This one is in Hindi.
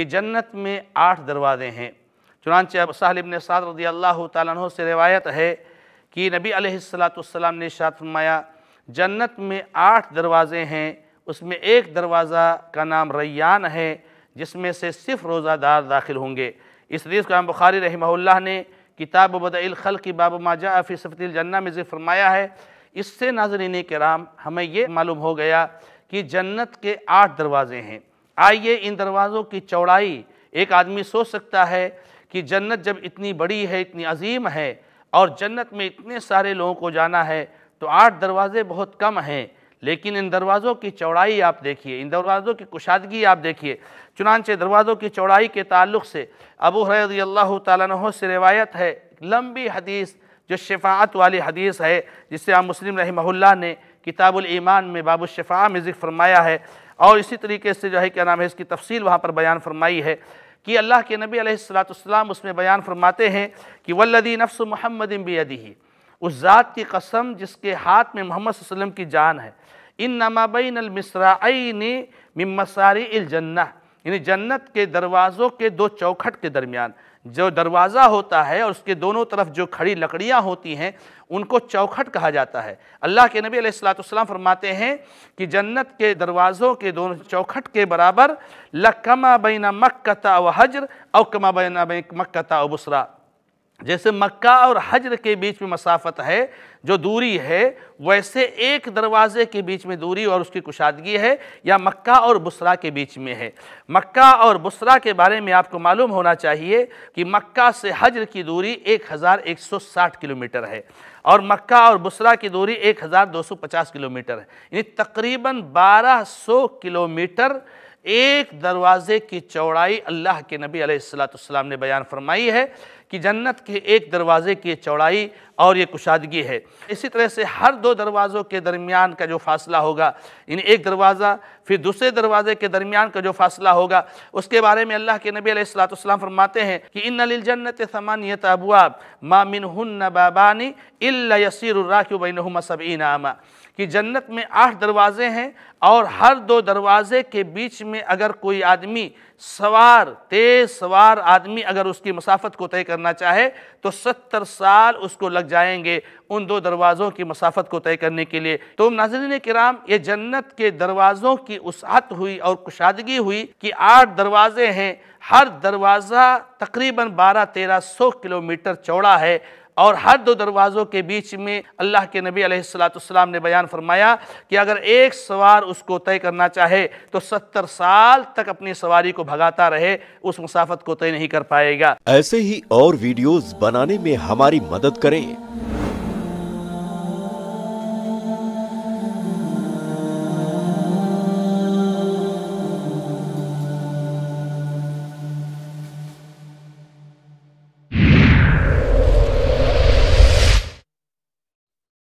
कि जन्नत में आठ दरवाज़े हैं चुनानच अब साहलिब साद रदी अल्लाह तु से रिवायत है कि नबी अलैहिस्सलाम ने शात फरमाया जन्नत में आठ दरवाज़े हैं उसमें एक दरवाज़ा का नाम रैयान है जिसमें से सिर्फ रोज़ादार दाखिल होंगे इस रीज़ को बुखारी रही ने किताब बदलखल की बाब माजा आफी सफती जन्ना में फरमाया है इससे नाजरीन कराम हमें ये मालूम हो गया कि जन्नत के आठ दरवाज़े हैं आइए इन दरवाज़ों की चौड़ाई एक आदमी सोच सकता है कि जन्नत जब इतनी बड़ी है इतनी अजीम है और जन्नत में इतने सारे लोगों को जाना है तो आठ दरवाज़े बहुत कम हैं लेकिन इन दरवाज़ों की चौड़ाई आप देखिए इन दरवाज़ों की कुशादगी आप देखिए चुनानचे दरवाज़ों की चौड़ाई के ताल्लुक से अबू रजी अल्लाह तह से रिवायत है लंबी हदीस जो शफात वाली हदीस है जिसे आप मुस्लिम रही ने किताबुल ईमान में बाबू शफा में जिक्र फरमाया है और इसी तरीके से जो है क्या नाम है इसकी तफसील वहाँ पर बयान फरमाई है कि अल्लाह के नबी अलैहिस्सलाम उसमें बयान फरमाते हैं कि वल्लदी नफ्स मोहम्मद बेदी उस ज़ात की कसम जिसके हाथ में मोहम्मद वसल्लम की जान है इन नमाबिन अलमसराइन मसारी जन्ना यानी जन्नत के दरवाज़ों के दो चौखट के दरमियान जो दरवाज़ा होता है और उसके दोनों तरफ जो खड़ी लकड़ियाँ होती हैं उनको चौखट कहा जाता है अल्लाह के नबी अलैहिस्सलाम फरमाते हैं कि जन्नत के दरवाज़ों के दोनों चौखट के बराबर लकमा बैना मक्का व हजर और कमा बैना मक्कता व बुसरा जैसे मक्का और हजर के बीच में मसाफत है जो दूरी है वैसे एक दरवाज़े के बीच में दूरी और उसकी कुशादगी है या मक्का और बुसरा के बीच में है मक्का और बुसरा के बारे में आपको मालूम होना चाहिए कि मक्का से हजर की दूरी 1160 किलोमीटर है और मक्का और बुसरा की दूरी 1250 किलोमीटर है यानी तकरीबन 1200 किलोमीटर एक दरवाज़े की चौड़ाई अल्लाह के नबी अलैहिस्सलाम ने बयान फरमाई है कि जन्नत के एक दरवाज़े की चौड़ाई और ये कुशादगी है इसी तरह से हर दो दरवाज़ों के दरमियान का जो फासला होगा इन एक दरवाज़ा फिर दूसरे दरवाज़े के दरमियान का जो फासला होगा उसके बारे में अल्लाह के नबी सलाम फरमाते हैं कि इन जन्नत समानियत अबुआब मा मिन बाबानी कि जन्नत में आठ दरवाज़े हैं और हर दो दरवाज़े के बीच में अगर कोई आदमी सवार तेज़ सवार आदमी अगर उसकी मसाफत को तय कर करना चाहे तो सत्तर साल उसको लग जाएंगे उन दो दरवाज़ों की मसाफत को तय करने के लिए तो नाजरीन कराम ये जन्नत के दरवाज़ों की उसत हुई और कुशादगी हुई कि आठ दरवाजे हैं हर दरवाज़ा तकरीबन बारह तेरह सौ किलोमीटर चौड़ा है और हर दो दरवाज़ों के बीच में अल्लाह के नबी अलैहिस्सलाम ने बयान फरमाया कि अगर एक सवार उसको तय करना चाहे तो सत्तर साल तक अपनी सवारी को भगाता रहे उस मुसाफत को तय नहीं कर पाएगा ऐसे ही और वीडियोस बनाने में हमारी मदद करें